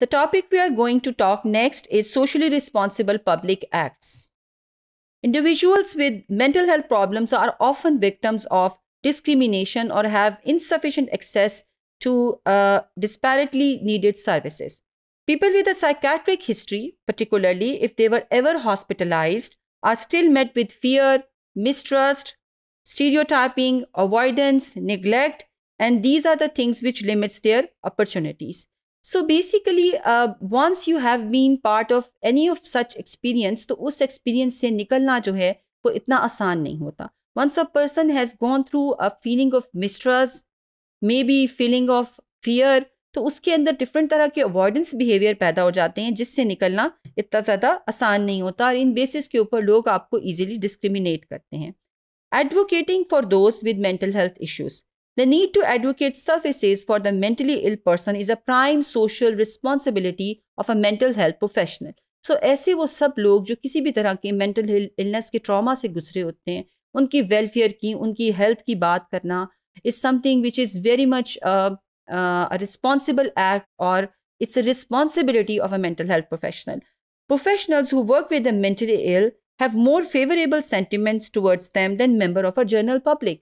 The topic we are going to talk next is socially responsible public acts. Individuals with mental health problems are often victims of discrimination or have insufficient access to uh, disparately needed services. People with a psychiatric history, particularly if they were ever hospitalized, are still met with fear, mistrust, stereotyping, avoidance, neglect, and these are the things which limits their opportunities. So basically once you have been part of any of such experience तो उस experience से निकलना जो है वो इतना आसान नहीं होता once a person has gone through a feeling of mistrust maybe feeling of fear तो उसके अंदर डिफरेंट तरह के अवॉइडेंस बिहेवियर पैदा हो जाते हैं जिससे निकलना इतना ज़्यादा आसान नहीं होता और इन बेसिस के ऊपर लोग आपको ईजिली डिस्क्रिमिनेट करते हैं advocating for those with mental health issues The need to advocate services for the mentally ill person is a prime social responsibility of a mental health professional. so, ऐसे वो सब लोग जो किसी भी तरह के mental illness के trauma से गुजरे होते हैं उनकी welfare की उनकी health की बात करना is something is something which is a, a responsible act or it's a responsibility of a mental health professional. Professionals who work with the mentally ill have more favorable sentiments towards them than member of a general public.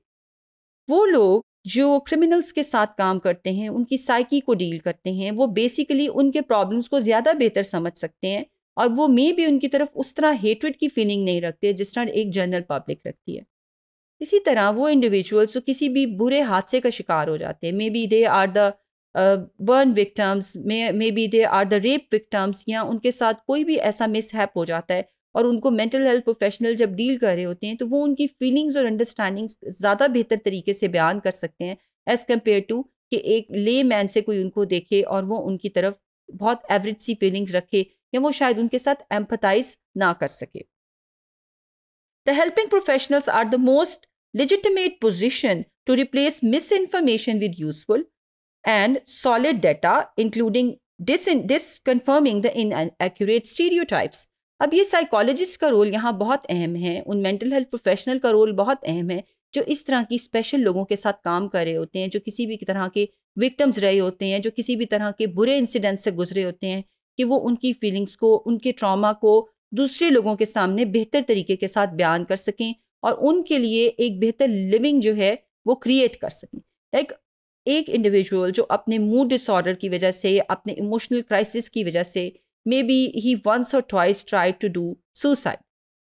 वो लोग जो criminals के साथ काम करते हैं उनकी psyche को डील करते हैं वो बेसिकली उनके प्रॉब्लम्स को ज़्यादा बेहतर समझ सकते हैं और वो मे भी उनकी तरफ उस तरह हेटवेड की फीलिंग नहीं रखते जिस तरह एक जनरल पब्लिक रखती है इसी तरह वो इंडिविजुअल्स जो किसी भी बुरे हादसे का शिकार हो जाते हैं maybe they are the burn victims maybe they are the rape victims या उनके साथ कोई भी ऐसा मिसहैप हो जाता है और उनको मेंटल हेल्थ प्रोफेशनल जब डील कर रहे होते हैं तो वो उनकी फीलिंग्स और अंडरस्टैंडिंग्स ज़्यादा बेहतर तरीके से बयान कर सकते हैं एज़ कम्पेयर टू कि एक ले मैन से कोई उनको देखे और वो उनकी तरफ बहुत एवरेज सी फीलिंग्स रखे या वो शायद उनके साथ एम्पथाइज ना कर सके the helping professionals are the most replace misinformation with useful and solid data including disconfirming the inaccurate stereotypes अब ये साइकोलॉजिस्ट का रोल यहाँ बहुत अहम है उन मेंटल हेल्थ प्रोफेशनल का रोल बहुत अहम है जो इस तरह की स्पेशल लोगों के साथ काम कर रहे होते हैं जो किसी भी तरह के विक्टम्स रहे होते हैं जो किसी भी तरह के बुरे इंसिडेंट से गुजरे होते हैं कि वो उनकी फीलिंग्स को उनके ट्रामा को दूसरे लोगों के सामने बेहतर तरीके के साथ बयान कर सकें और उनके लिए एक बेहतर लिविंग जो है वो क्रिएट कर सकें लाइक एक इंडिविजुअल जो अपने मूड डिसऑर्डर की वजह से अपने इमोशनल क्राइसिस की वजह से मे बी ही वंस और twice try to do suicide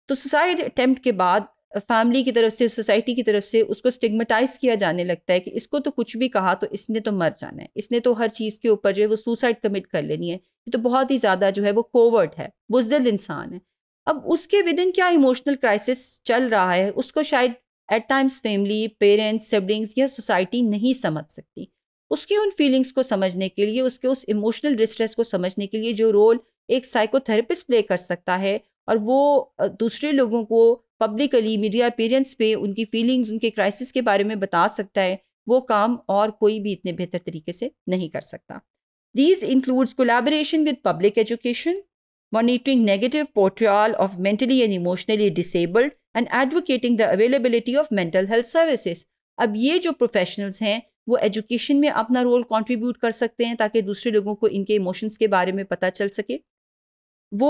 तो सुसाइड अटैम्प्ट के बाद फैमिली की तरफ से सोसाइटी की तरफ से उसको स्टिग्मेटाइज किया जाने लगता है कि इसको तो कुछ भी कहा तो इसने तो मर जाना है इसने तो हर चीज़ के ऊपर जो है वो सुसाइड कमिट कर लेनी है ये तो बहुत ही ज़्यादा जो है वो कोवर्ट है बुजदिल इंसान है अब उसके विद इन क्या इमोशनल क्राइसिस चल रहा है उसको शायद at times family parents siblings या सोसाइटी नहीं समझ सकती उसकी उन फीलिंग्स को समझने के लिए उसके उस इमोशनल डिस्ट्रेस को समझने के लिए जो रोल एक साइकोथेरेपिस्ट प्ले कर सकता है और वो दूसरे लोगों को पब्लिकली मीडिया अपीरेंस पे उनकी फीलिंग्स उनके क्राइसिस के बारे में बता सकता है वो काम और कोई भी इतने बेहतर तरीके से नहीं कर सकता these includes collaboration with public education monitoring negative portrayal of mentally and emotionally disabled and advocating the availability of mental health services अब ये जो प्रोफेशनल्स हैं वो एजुकेशन में अपना रोल कंट्रीब्यूट कर सकते हैं ताकि दूसरे लोगों को इनके इमोशंस के बारे में पता चल सके वो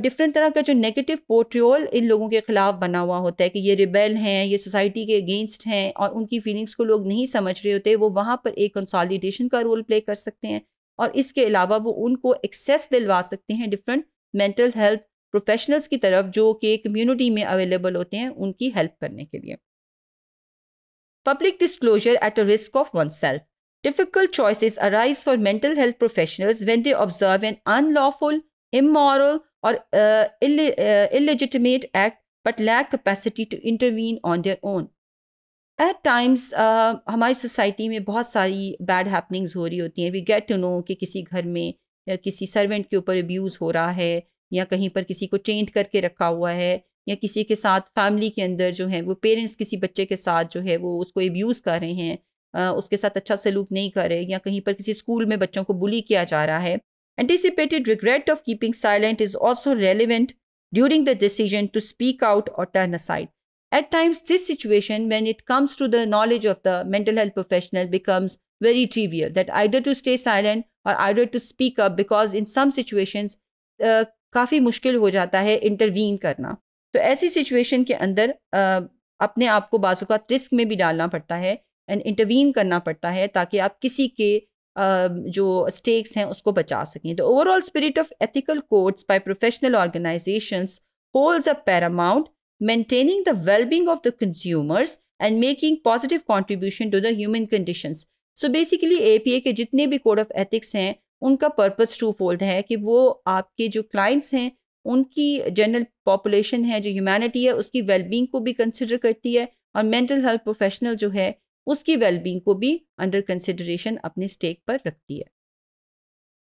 डिफरेंट तरह का जो नेगेटिव पोर्ट्रियोल इन लोगों के ख़िलाफ़ बना हुआ होता है कि ये रिबेल हैं ये सोसाइटी के अगेंस्ट हैं और उनकी फीलिंग्स को लोग नहीं समझ रहे होते वो वहाँ पर एक कंसॉलिडेशन का रोल प्ले कर सकते हैं और इसके अलावा वो उनको एक्सेस दिलवा सकते हैं डिफरेंट मेंटल हेल्थ प्रोफेशनल्स की तरफ जो कि कम्युनिटी में अवेलेबल होते हैं उनकी हेल्प करने के लिए Public disclosure at a risk of oneself. Difficult choices arise for mental health professionals when they observe an unlawful, immoral, or uh, Ill uh, illegitimate act but lack capacity to intervene on their own. at times uh, हमारी society mein bahut sari bad happenings ho rahi hoti hain we get to know ki kisi ghar mein ya kisi servant ke upar abuse ho raha hai ya kahin par kisi ko chained karke rakha hua hai या किसी के साथ family के अंदर जो है वो parents किसी बच्चे के साथ जो है वो उसको एब्यूज़ कर रहे हैं उसके साथ अच्छा सलूक नहीं कर रहे या कहीं पर किसी स्कूल में बच्चों को बुली किया जा रहा है anticipated regret of keeping silent is also relevant during the decision to speak out और turn aside at times this situation when it comes to the knowledge of the mental health professional becomes very trivial that I either to stay silent और I either to speak up because in some situation काफ़ी मुश्किल हो जाता है intervene करना तो ऐसी situation के अंदर आ, अपने आप को बाज़ात रिस्क में भी डालना पड़ता है एंड इंटरवीन करना पड़ता है ताकि आप किसी के आ, जो स्टेक्स हैं उसको बचा सकें तो overall spirit of ethical codes by professional organizations are paramount paramount the wellbeing of the consumers and making positive contribution to contribution to the human conditions so ए के जितने भी कोड ऑफ एथिक्स हैं उनका पर्पज टू फोल्ड है कि वो आपके जो क्लाइंट्स हैं उनकी जनरल पॉपुलेशन है जो ह्यूमैनिटी है उसकी वेलबींग को भी कंसिडर करती है और मेंटल हेल्थ प्रोफेशनल जो है उसकी वेलबींग को भी अंडर कंसिडरेशन अपने स्टेक पर रखती है